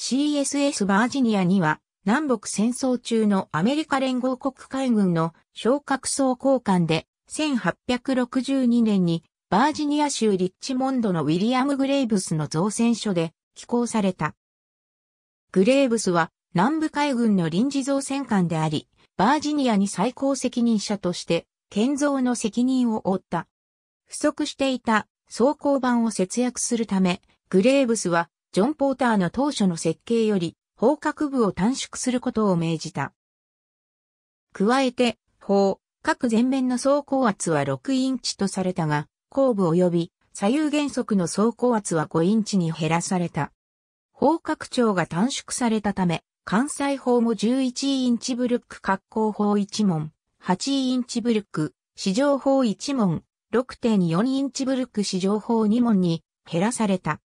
CSS バージニアには、南北戦争中のアメリカ連合国海軍の昇格層交換で、1862年にバージニア州リッチモンドのウィリアム・グレイブスの造船所で寄港された。グレイブスは南部海軍の臨時造船艦であり、バージニアに最高責任者として、建造の責任を負った。不足していた装甲板を節約するため、グレイブスはジョン・ポーターの当初の設計より、方角部を短縮することを命じた。加えて、砲、各前面の走行圧は6インチとされたが、後部及び左右原則の走行圧は5インチに減らされた。方角長が短縮されたため、関西砲も11インチブルック格好砲1門、8インチブルック、市場砲1門、6.4インチブルック市場砲2門に減らされた。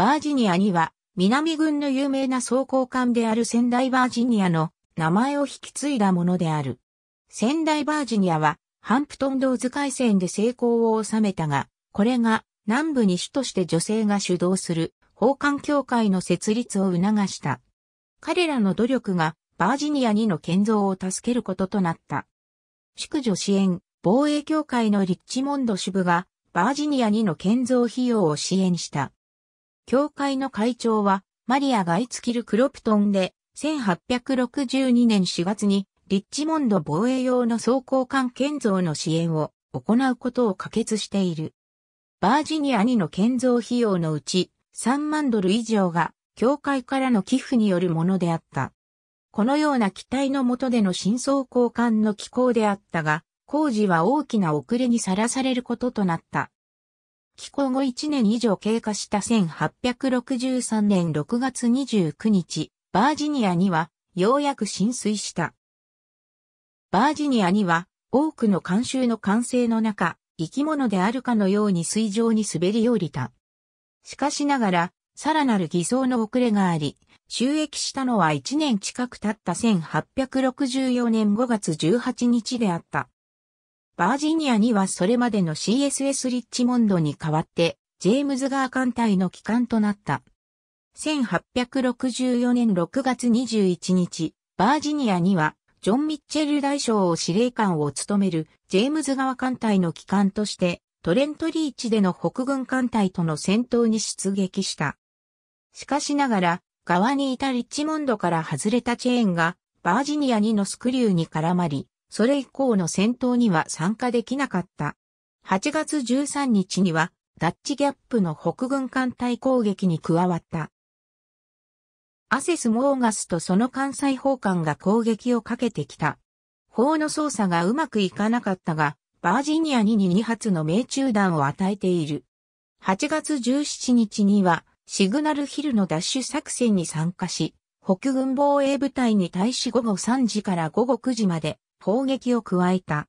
バージニアには、南軍の有名な装甲艦である仙台バージニアの名前を引き継いだものである。仙台バージニアは、ハンプトンドーズ海戦で成功を収めたが、これが南部に主として女性が主導する法官協会の設立を促した。彼らの努力がバージニア2の建造を助けることとなった。宿女支援防衛協会のリッチモンド支部がバージニア2の建造費用を支援した。教会の会長は、マリア・ガイツキル・クロプトンで、1862年4月に、リッチモンド防衛用の装甲艦建造の支援を行うことを可決している。バージニアにの建造費用のうち3万ドル以上が教会からの寄付によるものであった。このような機体の下での新装甲艦の機構であったが、工事は大きな遅れにさらされることとなった。寄港後1年以上経過した1863年6月29日、バージニアには、ようやく浸水した。バージニアには、多くの慣習の完成の中、生き物であるかのように水上に滑り降りた。しかしながら、さらなる偽装の遅れがあり、収益したのは1年近く経った1864年5月18日であった。バージニアにはそれまでの CSS リッチモンドに代わって、ジェームズ・ガー艦隊の機関となった。1864年6月21日、バージニアには、ジョン・ミッチェル大将を司令官を務める、ジェームズ川艦隊の機関として、トレントリーチでの北軍艦隊との戦闘に出撃した。しかしながら、側にいたリッチモンドから外れたチェーンが、バージニア2のスクリューに絡まり、それ以降の戦闘には参加できなかった。8月13日には、ダッチギャップの北軍艦隊攻撃に加わった。アセス・モーガスとその艦載砲艦が攻撃をかけてきた。砲の操作がうまくいかなかったが、バージニアに2発の命中弾を与えている。8月17日には、シグナルヒルのダッシュ作戦に参加し、北軍防衛部隊に対し午後3時から午後9時まで砲撃を加えた。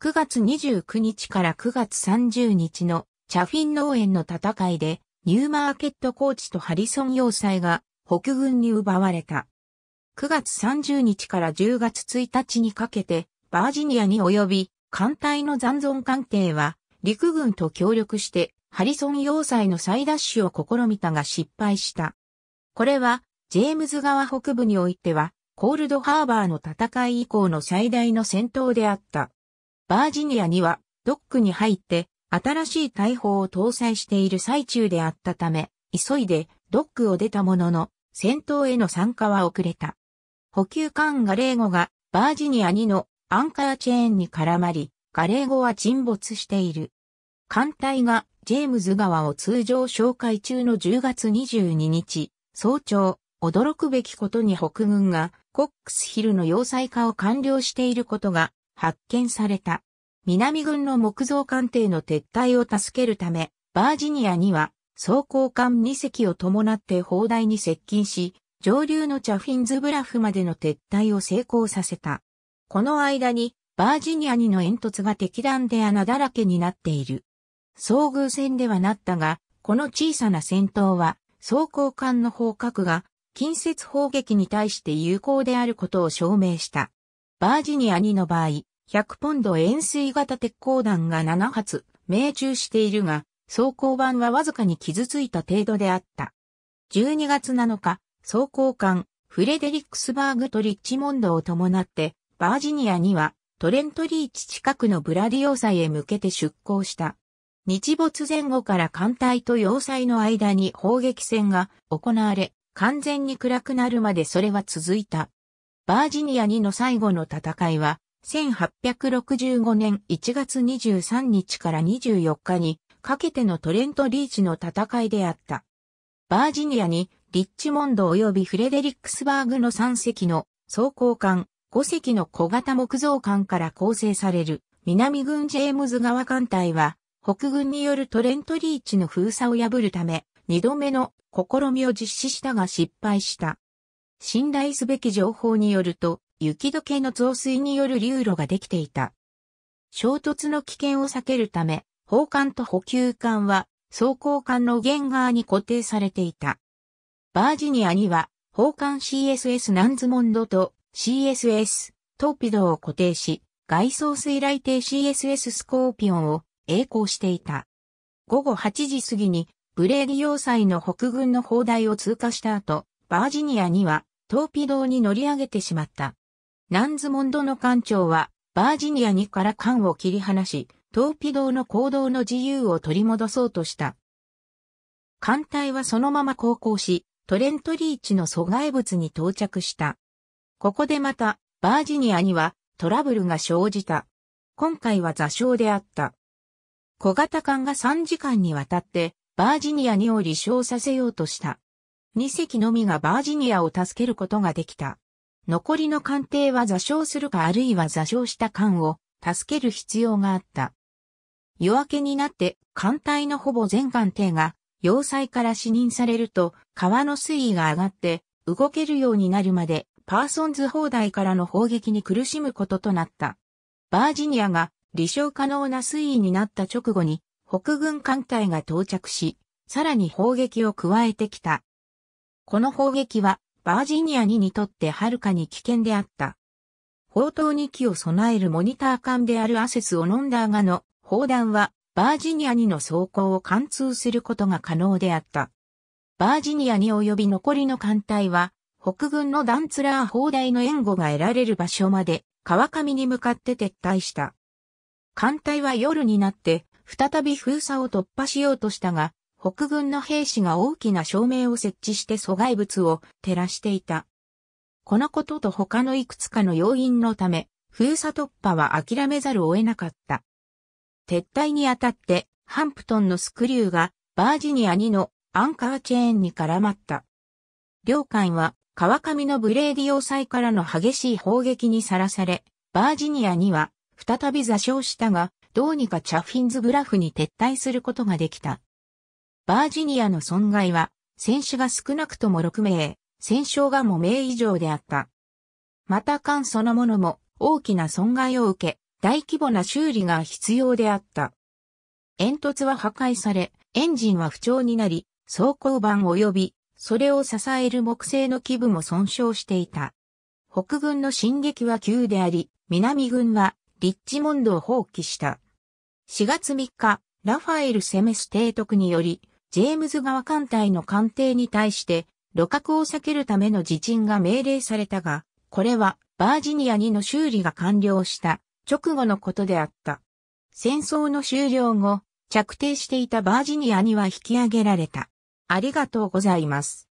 9月29日から9月30日のチャフィン農園の戦いで、ニューマーケットコーチとハリソン要塞が北軍に奪われた。9月30日から10月1日にかけて、バージニアに及び、艦隊の残存艦艇は、陸軍と協力して、ハリソン要塞の再奪取を試みたが失敗した。これは、ジェームズ川北部においては、コールドハーバーの戦い以降の最大の戦闘であった。バージニアにはドックに入って新しい大砲を搭載している最中であったため、急いでドックを出たものの戦闘への参加は遅れた。補給艦ガレーゴがバージニア2のアンカーチェーンに絡まり、ガレーゴは沈没している。艦隊がジェームズ川を通常紹介中の10月22日、早朝、驚くべきことに北軍がコックスヒルの要塞化を完了していることが発見された。南軍の木造艦艇の撤退を助けるため、バージニアには装甲艦2隻を伴って砲台に接近し、上流のチャフィンズブラフまでの撤退を成功させた。この間に、バージニアにの煙突が敵弾で穴だらけになっている。遭遇戦ではなったが、この小さな戦闘は、装甲艦の砲角が近接砲撃に対して有効であることを証明した。バージニア2の場合、100ポンド円錐型鉄鋼弾が7発、命中しているが、装甲板はわずかに傷ついた程度であった。12月7日、装甲艦、フレデリックスバーグとリッチモンドを伴って、バージニアには、トレントリーチ近くのブラディ要塞へ向けて出港した。日没前後から艦隊と要塞の間に砲撃戦が行われ、完全に暗くなるまでそれは続いた。バージニア2の最後の戦いは、1865年1月23日から24日にかけてのトレント・リーチの戦いであった。バージニアにリッチモンド及びフレデリックスバーグの3隻の装甲艦、5隻の小型木造艦から構成される南軍ジェームズ川艦隊は北軍によるトレント・リーチの封鎖を破るため二度目の試みを実施したが失敗した。信頼すべき情報によると、雪解けの増水による流路ができていた。衝突の危険を避けるため、砲艦と補給艦は、装甲艦の弦側に固定されていた。バージニアには、砲艦 CSS ナンズモンドと CSS トーピドを固定し、外装水雷艇 CSS スコーピオンを栄光していた。午後8時過ぎにブレーディ要塞の北軍の砲台を通過した後、バージニアにはトーピドーに乗り上げてしまった。ナンズモンドの艦長は、バージニアにから艦を切り離し、トーピドーの行動の自由を取り戻そうとした。艦隊はそのまま航行し、トレントリーチの阻害物に到着した。ここでまた、バージニアにはトラブルが生じた。今回は座礁であった。小型艦が3時間にわたってバージニアにを離勝させようとした。2隻のみがバージニアを助けることができた。残りの艦艇は座礁するかあるいは座礁した艦を助ける必要があった。夜明けになって艦隊のほぼ全艦艇が要塞から死任されると川の水位が上がって動けるようになるまでパーソンズ砲台からの砲撃に苦しむこととなった。バージニアが離礁可能な水位になった直後に北軍艦隊が到着し、さらに砲撃を加えてきた。この砲撃は、バージニア2にとってはるかに危険であった。砲塔2機を備えるモニター艦であるアセス・オノンダーガの砲弾は、バージニア2の走行を貫通することが可能であった。バージニア2及び残りの艦隊は、北軍のダンツラー砲台の援護が得られる場所まで、川上に向かって撤退した。艦隊は夜になって、再び封鎖を突破しようとしたが、北軍の兵士が大きな照明を設置して阻害物を照らしていた。このことと他のいくつかの要因のため、封鎖突破は諦めざるを得なかった。撤退にあたって、ハンプトンのスクリューがバージニア2のアンカーチェーンに絡まった。両艦は川上のブレーディ要塞からの激しい砲撃にさらされ、バージニア2は再び座礁したが、どうにかチャフィンズグラフに撤退することができた。バージニアの損害は、戦死が少なくとも6名、戦勝が5名以上であった。また艦そのものも大きな損害を受け、大規模な修理が必要であった。煙突は破壊され、エンジンは不調になり、装甲板及び、それを支える木製の基部も損傷していた。北軍の進撃は急であり、南軍はリッチモンドを放棄した。4月3日、ラファエル・セメス提督により、ジェームズ川艦隊の艦艇に対して、路角を避けるための自陳が命令されたが、これはバージニア2の修理が完了した直後のことであった。戦争の終了後、着底していたバージニアには引き上げられた。ありがとうございます。